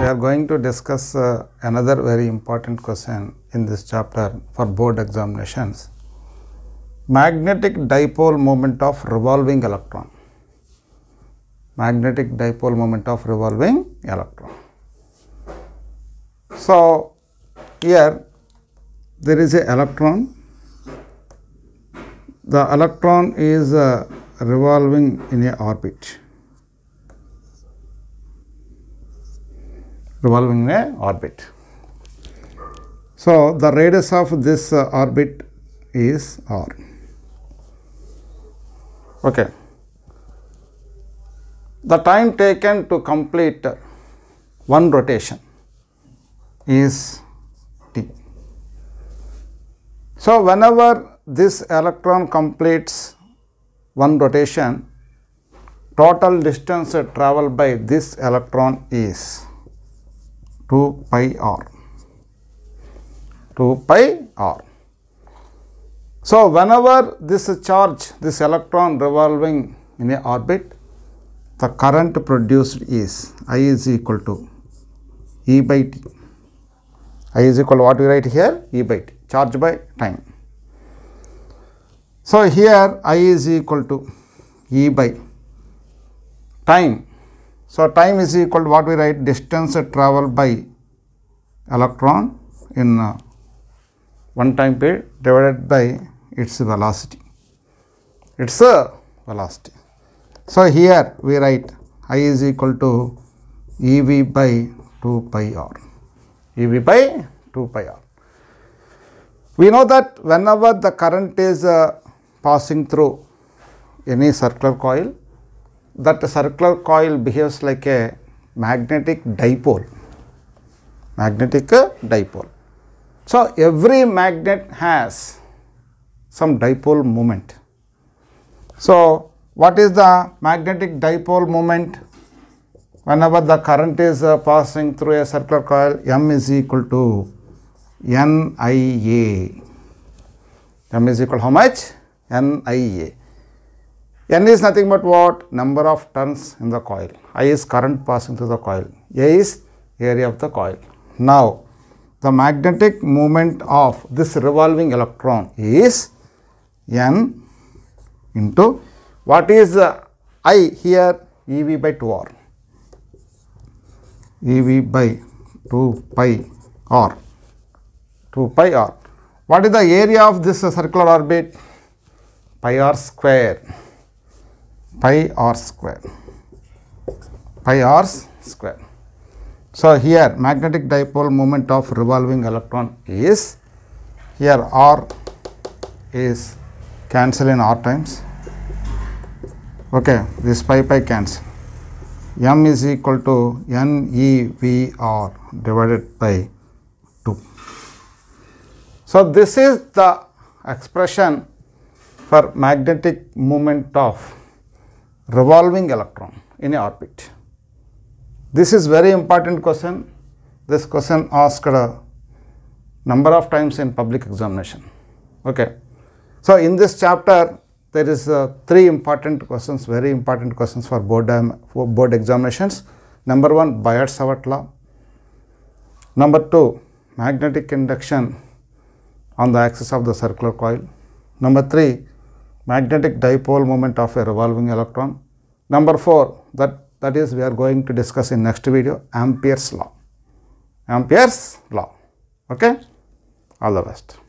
We are going to discuss uh, another very important question in this chapter for board examinations. Magnetic dipole moment of revolving electron. Magnetic dipole moment of revolving electron. So, here there is a electron. The electron is uh, revolving in a orbit revolving in a orbit. So, the radius of this uh, orbit is r. Okay. The time taken to complete one rotation is t. So, whenever this electron completes one rotation, total distance travelled by this electron is 2 pi r 2 pi r. So, whenever this charge, this electron revolving in a orbit, the current produced is I is equal to E by T. I is equal to what we write here? E by T, charge by time. So, here I is equal to E by time so, time is equal to what we write distance traveled by electron in uh, one time period divided by its velocity. Its velocity. So, here we write I is equal to EV by 2 pi r. EV by 2 pi r. We know that whenever the current is uh, passing through any circular coil, that circular coil behaves like a magnetic dipole. Magnetic dipole. So, every magnet has some dipole moment. So, what is the magnetic dipole moment? Whenever the current is uh, passing through a circular coil, M is equal to NIA. M is equal how much? NIA. N is nothing but what? Number of turns in the coil. I is current passing through the coil. A is area of the coil. Now, the magnetic moment of this revolving electron is N into what is uh, I here? EV by 2R. EV by 2 pi R. 2 pi R. What is the area of this circular orbit? Pi R square pi r square pi r square. So, here magnetic dipole moment of revolving electron is here r is cancel in r times okay this pi pi cancel m is equal to n e v r divided by 2 so this is the expression for magnetic moment of revolving electron in a orbit. This is very important question. This question asked a number of times in public examination. Okay. So, in this chapter, there is uh, three important questions, very important questions for board, um, for board examinations. Number one, Bayard-Savart law. Number two, magnetic induction on the axis of the circular coil. Number three, magnetic dipole moment of a revolving electron. Number 4 that, that is we are going to discuss in next video Ampere's law. Ampere's law. Okay. All the best.